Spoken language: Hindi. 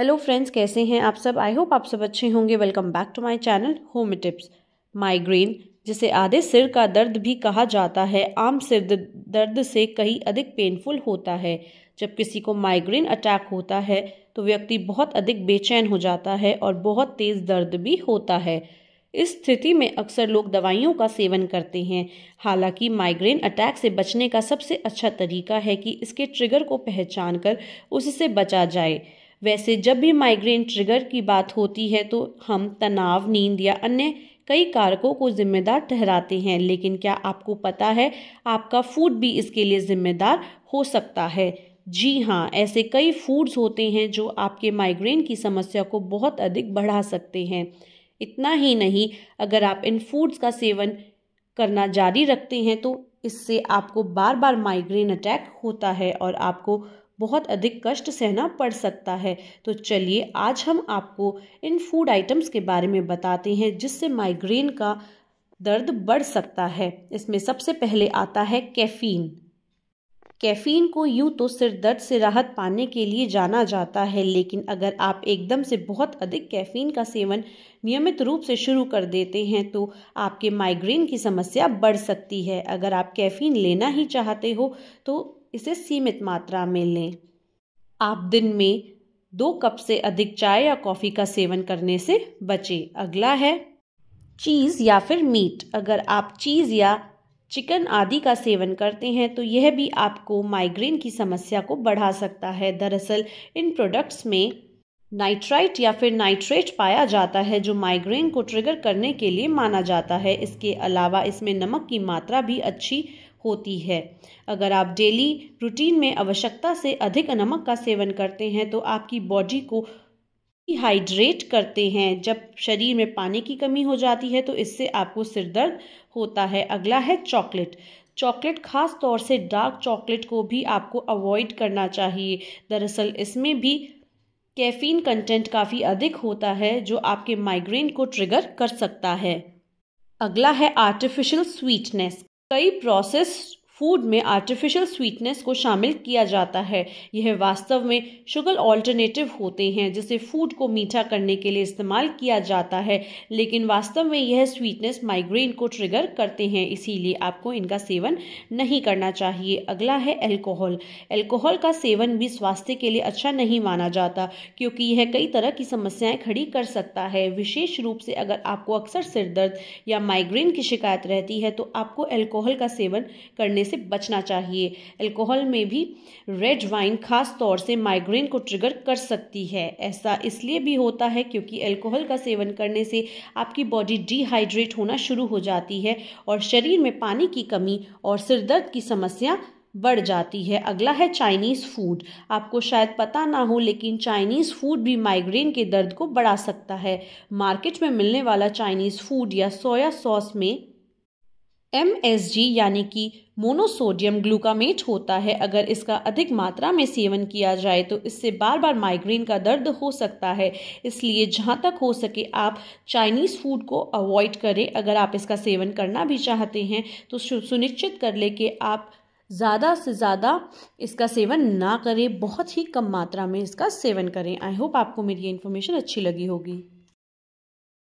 हेलो फ्रेंड्स कैसे हैं आप सब आई होप आप सब अच्छे होंगे welcome back to my channel home tips migraine जिसे आधे सिर का दर्द भी कहा जाता है आम सिर दर्द से कहीं अधिक पेनफुल होता है जब किसी को माइग्रेन अटैक होता है तो व्यक्ति बहुत अधिक बेचैन हो जाता है और बहुत तेज़ दर्द भी होता है इस स्थिति में अक्सर लोग दवाइयों का सेवन करते हैं हालांकि माइग्रेन अटैक से बचने का सबसे अच्छा तरीका है कि इसके ट्रिगर को पहचान कर उससे बचा जाए वैसे जब भी माइग्रेन ट्रिगर की बात होती है तो हम तनाव नींद या अन्य कई कारकों को जिम्मेदार ठहराते हैं लेकिन क्या आपको पता है आपका फूड भी इसके लिए जिम्मेदार हो सकता है जी हाँ ऐसे कई फूड्स होते हैं जो आपके माइग्रेन की समस्या को बहुत अधिक बढ़ा सकते हैं इतना ही नहीं अगर आप इन फूड्स का सेवन करना जारी रखते हैं तो इससे आपको बार बार माइग्रेन अटैक होता है और आपको बहुत अधिक कष्ट सहना पड़ सकता है तो चलिए आज हम आपको इन फूड आइटम्स के बारे में बताते हैं जिससे माइग्रेन का दर्द बढ़ सकता है इसमें सबसे पहले आता है कैफीन कैफीन को यूँ तो सिर दर्द से राहत पाने के लिए जाना जाता है लेकिन अगर आप एकदम से बहुत अधिक कैफीन का सेवन नियमित रूप से शुरू कर देते हैं तो आपके माइग्रेन की समस्या बढ़ सकती है अगर आप कैफीन लेना ही चाहते हो तो इसे सीमित मात्रा में लें आप दिन में दो कप से अधिक चाय या कॉफ़ी का सेवन करने से बचें अगला है चीज़ या फिर मीट अगर आप चीज़ या चिकन आदि का सेवन करते हैं तो यह भी आपको माइग्रेन की समस्या को बढ़ा सकता है दरअसल इन प्रोडक्ट्स में नाइट्राइट या फिर नाइट्रेट पाया जाता है जो माइग्रेन को ट्रिगर करने के लिए माना जाता है इसके अलावा इसमें नमक की मात्रा भी अच्छी होती है अगर आप डेली रूटीन में आवश्यकता से अधिक नमक का सेवन करते हैं तो आपकी बॉडी को डिहाइड्रेट करते हैं जब शरीर में पानी की कमी हो जाती है तो इससे आपको सिरदर्द होता है अगला है चॉकलेट चॉकलेट खास तौर से डार्क चॉकलेट को भी आपको अवॉइड करना चाहिए दरअसल इसमें भी कैफीन कंटेंट काफ़ी अधिक होता है जो आपके माइग्रेन को ट्रिगर कर सकता है अगला है आर्टिफिशियल स्वीटनेस कई प्रोसेस फूड में आर्टिफिशियल स्वीटनेस को शामिल किया जाता है यह वास्तव में शुगर ऑल्टरनेटिव होते हैं जिसे फूड को मीठा करने के लिए इस्तेमाल किया जाता है लेकिन वास्तव में यह स्वीटनेस माइग्रेन को ट्रिगर करते हैं इसीलिए आपको इनका सेवन नहीं करना चाहिए अगला है एल्कोहल एल्कोहल का सेवन भी स्वास्थ्य के लिए अच्छा नहीं माना जाता क्योंकि यह कई तरह की समस्याएं खड़ी कर सकता है विशेष रूप से अगर आपको अक्सर सिर दर्द या माइग्रेन की शिकायत रहती है तो आपको एल्कोहल का सेवन करने से बचना चाहिए अल्कोहल में भी रेड वाइन खास तौर से माइग्रेन को ट्रिगर कर सकती है ऐसा इसलिए भी होता है क्योंकि अल्कोहल का सेवन करने से आपकी बॉडी डिहाइड्रेट होना शुरू हो जाती है और शरीर में पानी की कमी और सिरदर्द की समस्या बढ़ जाती है अगला है चाइनीज़ फूड आपको शायद पता ना हो लेकिन चाइनीज़ फूड भी माइग्रेन के दर्द को बढ़ा सकता है मार्केट में मिलने वाला चाइनीज़ फूड या सोया सॉस में एम एस जी यानी कि मोनोसोडियम ग्लूकामेट होता है अगर इसका अधिक मात्रा में सेवन किया जाए तो इससे बार बार माइग्रेन का दर्द हो सकता है इसलिए जहाँ तक हो सके आप चाइनीज़ फूड को अवॉइड करें अगर आप इसका सेवन करना भी चाहते हैं तो सुनिश्चित कर लें कि आप ज़्यादा से ज़्यादा इसका सेवन ना करें बहुत ही कम मात्रा में इसका सेवन करें आई होप आपको मेरी ये इन्फॉर्मेशन अच्छी लगी होगी